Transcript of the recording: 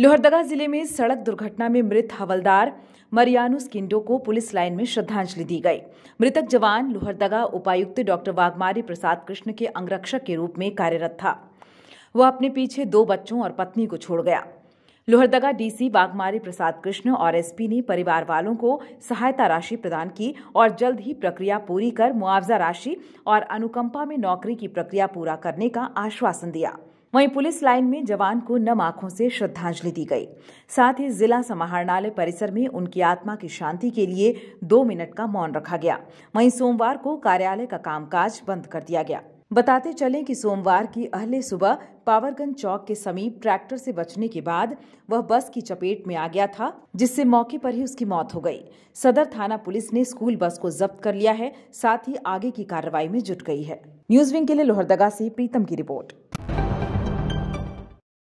लोहरदगा जिले में सड़क दुर्घटना में मृत हवलदार मरियानुस किंडो को पुलिस लाइन में श्रद्धांजलि दी गई मृतक जवान लोहरदगा उपायुक्त डॉक्टर वाघमारी प्रसाद कृष्ण के अंगरक्षक के रूप में कार्यरत था वह अपने पीछे दो बच्चों और पत्नी को छोड़ गया लोहरदगा डीसी बागमारी प्रसाद कृष्ण और एसपी ने परिवार वालों को सहायता राशि प्रदान की और जल्द ही प्रक्रिया पूरी कर मुआवजा राशि और अनुकंपा में नौकरी की प्रक्रिया पूरा करने का आश्वासन दिया वहीं पुलिस लाइन में जवान को नम आंखों से श्रद्धांजलि दी गई साथ ही जिला समाहरणालय परिसर में उनकी आत्मा की शांति के लिए दो मिनट का मौन रखा गया वहीं सोमवार को कार्यालय का कामकाज बंद कर दिया गया बताते चलें कि सोमवार की अहले सुबह पावरगंज चौक के समीप ट्रैक्टर से बचने के बाद वह बस की चपेट में आ गया था जिससे मौके पर ही उसकी मौत हो गई सदर थाना पुलिस ने स्कूल बस को जब्त कर लिया है साथ ही आगे की कार्रवाई में जुट गई है न्यूज विंग के लिए लोहरदगा से प्रीतम की रिपोर्ट